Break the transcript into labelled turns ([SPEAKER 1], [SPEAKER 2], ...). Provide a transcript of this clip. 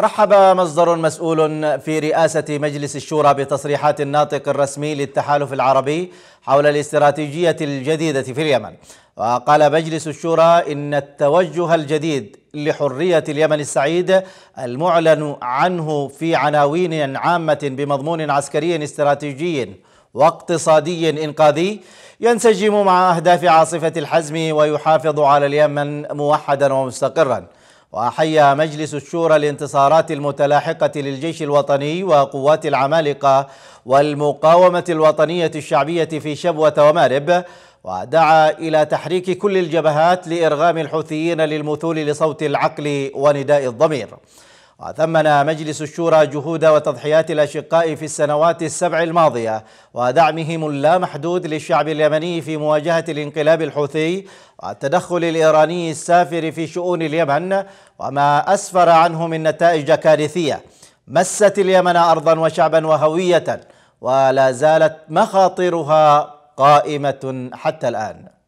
[SPEAKER 1] رحب مصدر مسؤول في رئاسة مجلس الشورى بتصريحات الناطق الرسمي للتحالف العربي حول الاستراتيجية الجديدة في اليمن وقال مجلس الشورى إن التوجه الجديد لحرية اليمن السعيد المعلن عنه في عناوين عامة بمضمون عسكري استراتيجي واقتصادي إنقاذي ينسجم مع أهداف عاصفة الحزم ويحافظ على اليمن موحدا ومستقرا وأحيا مجلس الشورى الانتصارات المتلاحقة للجيش الوطني وقوات العمالقة والمقاومة الوطنية الشعبية في شبوة ومارب ودعا إلى تحريك كل الجبهات لإرغام الحوثيين للمثول لصوت العقل ونداء الضمير وثمن مجلس الشورى جهود وتضحيات الأشقاء في السنوات السبع الماضية ودعمهم اللامحدود للشعب اليمني في مواجهة الانقلاب الحوثي والتدخل الإيراني السافر في شؤون اليمن وما أسفر عنه من نتائج كارثية مست اليمن أرضا وشعبا وهوية ولا زالت مخاطرها قائمة حتى الآن